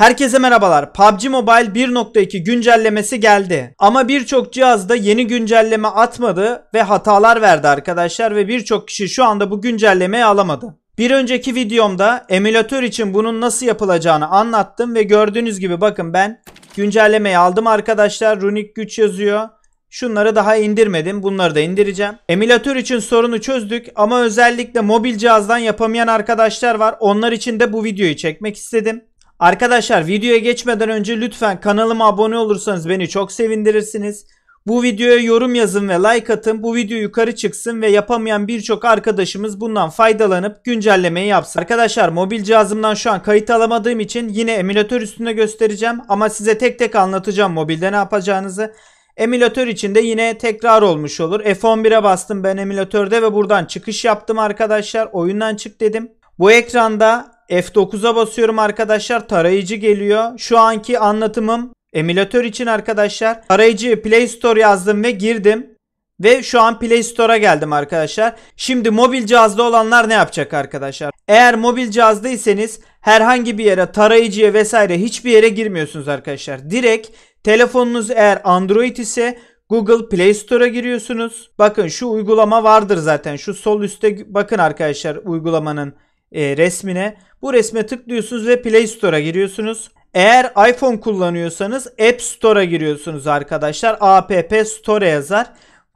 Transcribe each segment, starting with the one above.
Herkese merhabalar. PUBG Mobile 1.2 güncellemesi geldi. Ama birçok cihazda yeni güncelleme atmadı ve hatalar verdi arkadaşlar ve birçok kişi şu anda bu güncellemeyi alamadı. Bir önceki videomda emülatör için bunun nasıl yapılacağını anlattım ve gördüğünüz gibi bakın ben güncellemeyi aldım arkadaşlar. Runik güç yazıyor. Şunları daha indirmedim. Bunları da indireceğim. Emülatör için sorunu çözdük ama özellikle mobil cihazdan yapamayan arkadaşlar var. Onlar için de bu videoyu çekmek istedim. Arkadaşlar videoya geçmeden önce lütfen kanalıma abone olursanız beni çok sevindirirsiniz. Bu videoya yorum yazın ve like atın. Bu video yukarı çıksın ve yapamayan birçok arkadaşımız bundan faydalanıp güncellemeyi yapsın. Arkadaşlar mobil cihazımdan şu an kayıt alamadığım için yine emülatör üstünde göstereceğim. Ama size tek tek anlatacağım mobilde ne yapacağınızı. Emülatör içinde yine tekrar olmuş olur. F11'e bastım ben emülatörde ve buradan çıkış yaptım arkadaşlar. Oyundan çık dedim. Bu ekranda F9'a basıyorum arkadaşlar. Tarayıcı geliyor. Şu anki anlatımım emülatör için arkadaşlar. Tarayıcı Play Store yazdım ve girdim. Ve şu an Play Store'a geldim arkadaşlar. Şimdi mobil cihazda olanlar ne yapacak arkadaşlar? Eğer mobil cihazdaysanız herhangi bir yere tarayıcıya vesaire hiçbir yere girmiyorsunuz arkadaşlar. Direkt telefonunuz eğer Android ise Google Play Store'a giriyorsunuz. Bakın şu uygulama vardır zaten. Şu sol üstte bakın arkadaşlar uygulamanın e, resmine. Bu resme tıklıyorsunuz ve Play Store'a giriyorsunuz. Eğer iPhone kullanıyorsanız App Store'a giriyorsunuz arkadaşlar. App Store e yazar.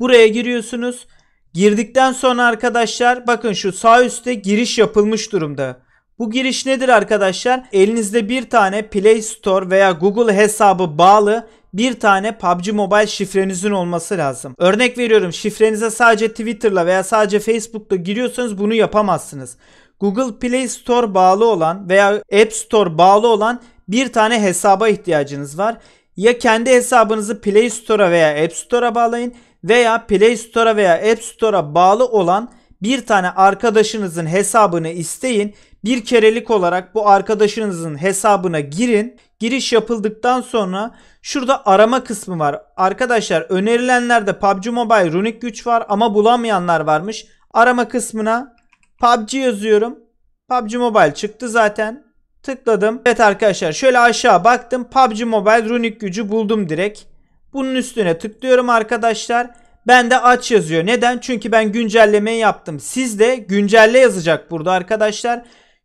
Buraya giriyorsunuz. Girdikten sonra arkadaşlar bakın şu sağ üstte giriş yapılmış durumda. Bu giriş nedir arkadaşlar? Elinizde bir tane Play Store veya Google hesabı bağlı bir tane PUBG Mobile şifrenizin olması lazım. Örnek veriyorum şifrenize sadece Twitter'la veya sadece Facebook'ta giriyorsanız bunu yapamazsınız. Google Play Store bağlı olan veya App Store bağlı olan bir tane hesaba ihtiyacınız var. Ya kendi hesabınızı Play Store'a veya App Store'a bağlayın veya Play Store'a veya App Store'a bağlı olan bir tane arkadaşınızın hesabını isteyin. Bir kerelik olarak bu arkadaşınızın hesabına girin. Giriş yapıldıktan sonra şurada arama kısmı var. Arkadaşlar önerilenlerde PUBG Mobile Runic güç var ama bulamayanlar varmış. Arama kısmına PUBG yazıyorum. PUBG Mobile çıktı zaten. Tıkladım. Evet arkadaşlar şöyle aşağı baktım. PUBG Mobile runik gücü buldum direkt. Bunun üstüne tıklıyorum arkadaşlar. Ben de aç yazıyor. Neden? Çünkü ben güncellemeyi yaptım. Siz de güncelle yazacak burada arkadaşlar.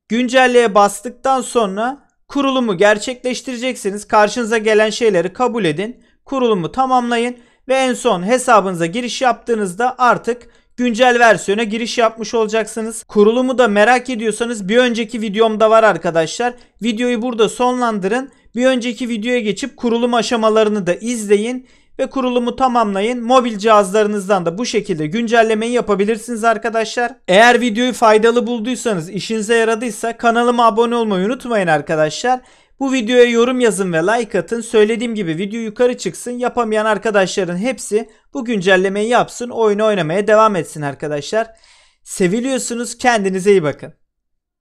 Güncelleye bastıktan sonra kurulumu gerçekleştireceksiniz. Karşınıza gelen şeyleri kabul edin. Kurulumu tamamlayın ve en son hesabınıza giriş yaptığınızda artık güncel versiyona giriş yapmış olacaksınız. Kurulumu da merak ediyorsanız bir önceki videomda var arkadaşlar. Videoyu burada sonlandırın. Bir önceki videoya geçip kurulum aşamalarını da izleyin ve kurulumu tamamlayın. Mobil cihazlarınızdan da bu şekilde güncellemeyi yapabilirsiniz arkadaşlar. Eğer videoyu faydalı bulduysanız, işinize yaradıysa kanalıma abone olmayı unutmayın arkadaşlar. Bu videoya yorum yazın ve like atın. Söylediğim gibi video yukarı çıksın. Yapamayan arkadaşların hepsi bu güncellemeyi yapsın. Oyunu oynamaya devam etsin arkadaşlar. Seviliyorsunuz. Kendinize iyi bakın.